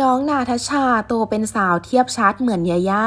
น้องนาทชาโตเป็นสาวเทียบชัดเหมือนยาย่า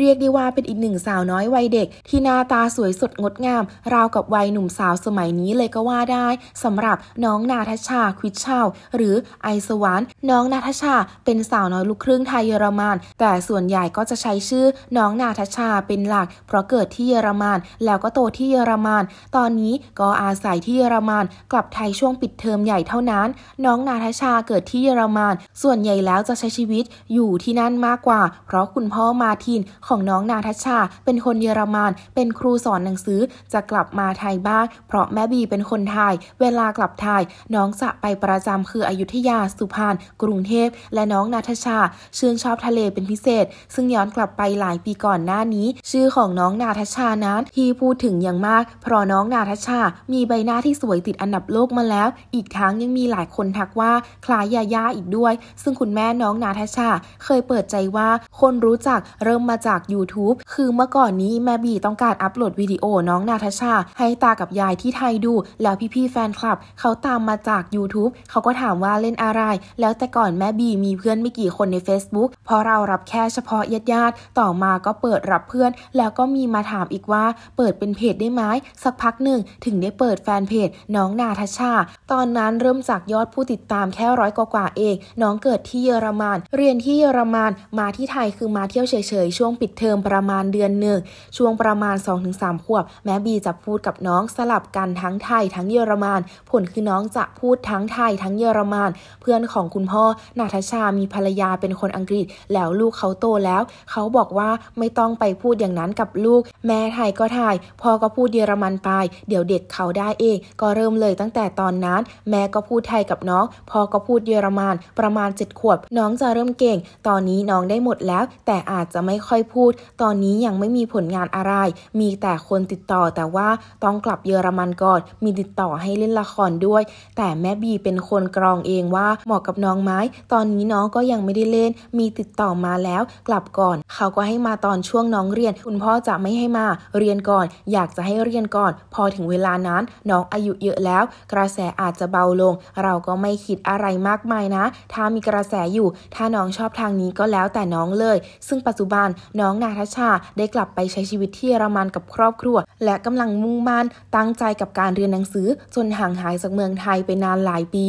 เรียกได้ว่าเป็นอีกหนึ่งสาวน้อยวัยเด็ก ที่หน้าตาสวยสดงดงาม ราวกับวัยหนุ่มสาวสมัยนี้เลยก็ว่าได้สำหรับน้องนาทชาควิชชาวหรือไอสวานน้องนาทชาเป็นสาวน้อยลูกครึ่งไทยเยอรมันแต่ส่วนใหญ่ก็จะใช้ชื่อ น้องนาทชาเป็นหลักเพราะเกิดที่เยอรมันแล้วก็โตที่เยอรมันตอนนี้ก็อาศัยที่เยอรมันกลับไทยช่วงปิดเทอมใหญ่เท่านั้น น้องนาทชาเกิดที่เยอรมันส่วนใหญ่แล้วจะใช้ชีวิตอยู่ที่นั่นมากกว่า เพราะคุณพ่อมาทินของน้องนาทัชชา เป็นคนเยอรมันเป็นครูสอนหนังสือจะกลับมาไทยบ้าง เพราะแม่บีเป็นคนไทย เวลากลับไทยน้องจะไปประจำคืออยุธยา สุพรรณกรุงเทพและน้องนาทัชชา ชื่นชอบทะเลเป็นพิเศษ ซึ่งย้อนกลับไปหลายปีก่อนหน้านี้ ชื่อของน้องนาทัชชานั้น ที่พูดถึงอย่างมาก เพราะน้องนาทัชชา มีใบหน้าที่สวยติดอันดับโลกมาแล้ว อีกทั้งยังมีหลายคนทักว่าคล้ายยาย่าอีกด้วย ซึ่งคุณแม่น้องนาทัชชา เคยเปิดใจว่า คนรู้จักเริ่มมาจากาก YouTube คือเมื่อก่อนนี้แม่บีต้องการอัปโหลดวิดีโอน้องนาทชา ให้ตากับยายที่ไทยดูแล้วพี่ๆแฟนคลับเขาตามมาจาก YouTube เขาก็ถามว่าเล่นอะไร แล้วแต่ก่อนแม่บีมีเพื่อนไม่กี่คนใน Facebook เพราะเรารับแค่เฉพาะญาติญาติต่อมาก็เปิดรับเพื่อน แล้วก็มีมาถามอีกว่า เปิดเป็นเพจได้ไหมสักพักหนึ่งถึงได้เปิดแฟนเพจ น้องนาทชาตอนนั้นเริ่มจากยอดผู้ติดตามแค่ร้อยกว่าเอง น้องเกิดที่เยอรมันเรียนที่เยอรมันมาที่ไทยคือมาเที่ยวเฉยๆ ช่วงปิดเทอมประมาณเดือนหนึ่งช่วงประมาณ2-3ขวบ แม่บีจะพูดกับน้องสลับกันทั้งไทย ทั้งเยอรมันผลคือน้องจะพูดทั้งไทยทั้งเยอรมันเพื่อนของคุณพ่อ นาทชา มีภรรยาเป็นคนอังกฤษ แล้วลูกเขาโตแล้วเขาบอกว่าไม่ต้องไปพูดอย่างนั้นกับลูก แม่ไทยก็ไทยพ่อก็พูดเยอรมันไป เดี๋ยวเด็กเขาได้เองก็เริ่มเลยตั้งแต่ตอนนั้น แม่ก็พูดไทยกับน้องพ่อก็พูดเยอรมันประมาณ7ขวบ น้องจะเริ่มเก่ง ตอนนี้น้องได้หมดแล้วแต่อาจจะไม่ค่อยพูดตอนนี้ยังไม่มีผลงานอะไร มีแต่คนติดต่อแต่ว่าต้องกลับเยอรมันก่อน มีติดต่อให้เล่นละครด้วย แต่แม่บีเป็นคนกรองเองว่าเหมาะกับน้องไหม ตอนนี้น้องก็ยังไม่ได้เล่น มีติดต่อมาแล้ว กลับก่อน เขาก็ให้มาตอนช่วงน้องเรียน คุณพ่อจะไม่ให้มา เรียนก่อน อยากจะให้เรียนก่อน พอถึงเวลานั้น น้องอายุเยอะแล้ว กระแสอาจจะเบาลง เราก็ไม่คิดอะไรมากมายนะ ถ้ามีกระแสอยู่ ถ้าน้องชอบทางนี้ก็แล้วแต่น้องเลย ซึ่งปัจจุบันน้องนาทชาได้กลับไปใช้ชีวิตที่เยอรมันกับครอบครัว และกำลังมุ่งมั่นตั้งใจกับการเรียนหนังสือจนห่างหายจากเมืองไทยไปนานหลายปี